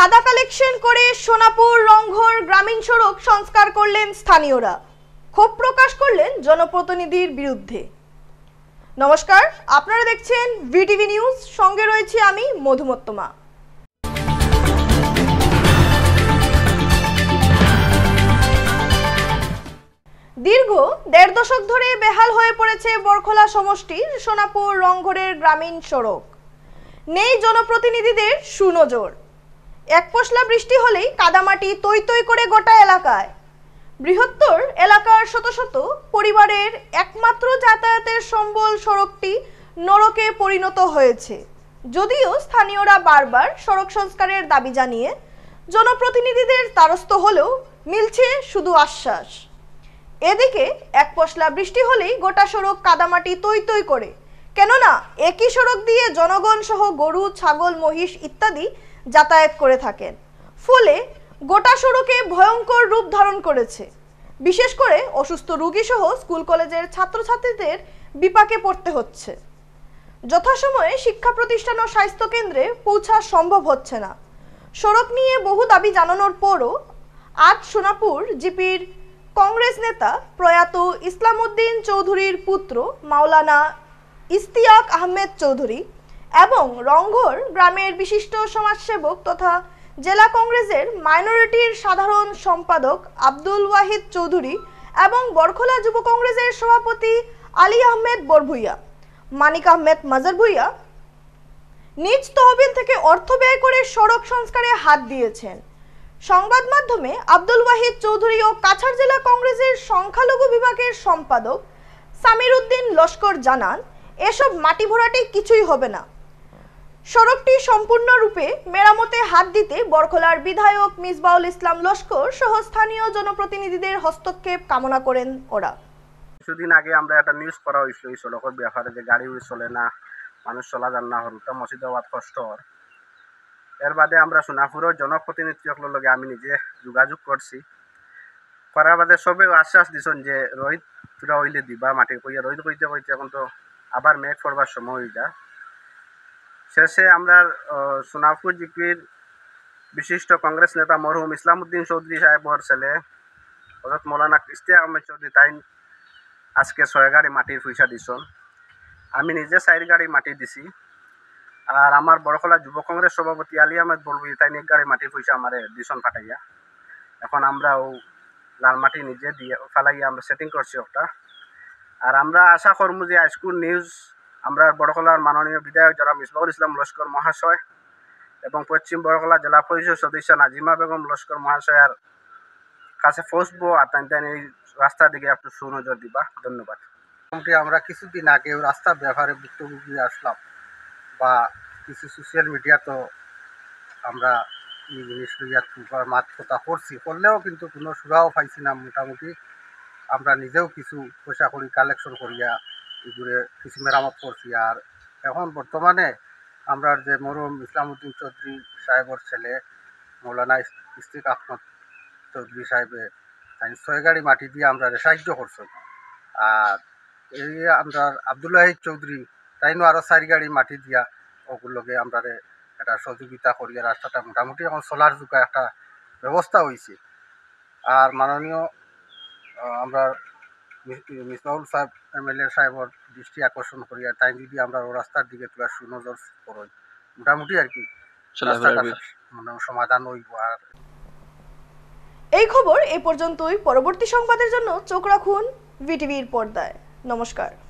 চাঁদা কালেকশন করে সোনাপুর রংঘর গ্রামীণ সড়ক সংস্কার করলেন স্থানীয়রা ক্ষোভ প্রকাশ করলেন জনপ্রতিনিধির বিরুদ্ধে নমস্কার আপনারা দেখছেন ভিটিভি নিউজ সঙ্গে রয়েছে আমি মধুমত্তমা দীর্ঘ দেড় দশক ধরে বেহাল হয়ে পড়েছে বরখোলা সমষ্টির সোনাপুর রংঘরের গ্রামীণ সড়ক নেই জনপ্রতিনিধিদের সুনজর এক পশলা বৃষ্টি হলেই কাদামাটি তৈ তৈ করে গোটা এলাকায় বৃহত্তর এলাকার শত শত পরিবারের একমাত্র যাতায়াতের সম্বল সড়কটি নরকে পরিণত হয়েছে যদিও স্থানীয়রা বারবার সড়ক সংস্কারের দাবি জানিয়ে জনপ্রতিনিধিদের তারস্থ হলেও মিলছে শুধু আশ্বাস এদিকে এক পশলা বৃষ্টি হলেই গোটা সড়ক কাদামাটি তৈ তৈ করে কেননা একই সড়ক দিয়ে জনগণ সহ গরু ছাগল মহিষ ইত্যাদি যাতায়াত করে থাকেন ফলে গোটা সড়কে ভয়ঙ্কর রূপ ধারণ করেছে বিশেষ করে অসুস্থ রোগীসহ স্কুল কলেজের ছাত্রছাত্রীদের বিপাকে পড়তে হচ্ছে যথাসময়ে শিক্ষা প্রতিষ্ঠান ও স্বাস্থ্য কেন্দ্রে পৌঁছা সম্ভব হচ্ছে না সড়ক নিয়ে বহু দাবি জানানোর পরও আজ সোনাপুর জিপির কংগ্রেস নেতা প্রয়াত ইসলাম উদ্দিন চৌধুরীর পুত্র মাওলানা ইস্তিয়াক আহমেদ চৌধুরী এবং রংঘর গ্রামের বিশিষ্ট সমাজসেবক তথা জেলা কংগ্রেসের মাইনরিটির সাধারণ সম্পাদক আব্দুল ওয়াহিদ চৌধুরী এবং বরখোলা যুব কংগ্রেসের সভাপতি আলী আহমেদ বরভুইয়া মানিক আহমেদ মাজার ভুইয়া নিজ তহবিল থেকে অর্থ ব্যয় করে সড়ক সংস্কারে হাত দিয়েছেন সংবাদ মাধ্যমে আব্দুল ওয়াহিদ চৌধুরী ও কাছাড় জেলা কংগ্রেসের সংখ্যালঘু বিভাগের সম্পাদক সামির উদ্দিন লস্কর জানান এসব মাটি ভরাটে কিছুই হবে না সড়কটি সম্পূর্ণরূপে মেরামতে হাত দিতে বরখলার বিধায়ক মিসবাউল ইসলাম লস্কর সহ স্থানীয় জনপ্রতিনিধিদের হস্তক্ষেপ কামনা করেন ওরা কিছুদিন আগে আমরা একটা নিউজ করা হয়েছিল এই সড়কের ব্যাপারে যে গাড়ি চলে না মানুষ চলা যান না হরুতা মসজিদাবাদ কষ্ট এর বাদে আমরা সোনাপুরের জনপ্রতিনিধিসকলের লগে আমি নিজে যোগাযোগ করছি করার বাদে সবে আশ্বাস দিছন যে রোহিত তোরা হইলে দিবা মাটি কইয়া রোহিত কইতে কইতে এখন তো আবার মেঘ পড়বার সময় হয়ে যা শেষে আমরা সোনাপুর জিপির বিশিষ্ট কংগ্রেস নেতা মরহুম ইসলামউদ্দিন চৌধুরী সাহেবর ছেলে হজরত মৌলানা ইস্তিয়া আহমেদ চৌধুরী তাই আজকে ছয় গাড়ি মাটির পয়সা দিছন আমি নিজে চার গাড়ি মাটি দিছি আর আমার বড়খলা যুব কংগ্রেস সভাপতি আলী আহমেদ বলবি তাই এক গাড়ি মাটির পয়সা আমার দিছন ফাটাইয়া এখন ও লাল মাটি নিজে দিয়ে ফালাইয়া আমরা সেটিং করছি ওটা আর আমরা আশা করবো যে হাইস্কুল নিউজ আমরা বড়কলার মাননীয় বিধায়ক যারা মিসবাউল ইসলাম লস্কর মহাশয় এবং পশ্চিম বড়কলা জেলা পরিষদ সদস্য নাজিমা বেগম লস্কর মহাশয়ার কাছে পৌঁছবো আর তাই এই রাস্তার দিকে একটু সুনজর দিবা ধন্যবাদ মোটামুটি আমরা কিছুদিন আগে রাস্তা ব্যবহারে ভুক্তভোগী আসলাম বা কিছু সোশ্যাল মিডিয়া তো আমরা এই জিনিস জিনিসগুলো মাত কথা করছি করলেও কিন্তু কোনো সুরাও পাইছি না মোটামুটি আমরা নিজেও কিছু পয়সা করি কালেকশন করিয়া এগুলো কিছু মেরামত করছি আর এখন বর্তমানে আমরা যে মরুম উদ্দিন চৌধুরী সাহেবর ছেলে মৌলানা ইস্তিক আহমদ চৌধুরী সাহেবে তাই ছয় গাড়ি মাটি দিয়ে আমরা সাহায্য করছি আর এই আমরা আবদুল্লাহ চৌধুরী তাই নো আরও চারি গাড়ি মাটি দিয়া ওগুলোকে আমরা একটা সহযোগিতা করি রাস্তাটা মোটামুটি এখন সোলার যুগে একটা ব্যবস্থা হয়েছে আর মাননীয় আমরা মিসাউল সাহেব এমএলএ সাহেবর দৃষ্টি আকর্ষণ করিয়া তাই যদি আমরা ও রাস্তার দিকে তোরা সুনজর করি মোটামুটি আর কি মানে সমাধান হইব আর এই খবর এ পর্যন্তই পরবর্তী সংবাদের জন্য চোখ রাখুন ভিটিভির পর্দায় নমস্কার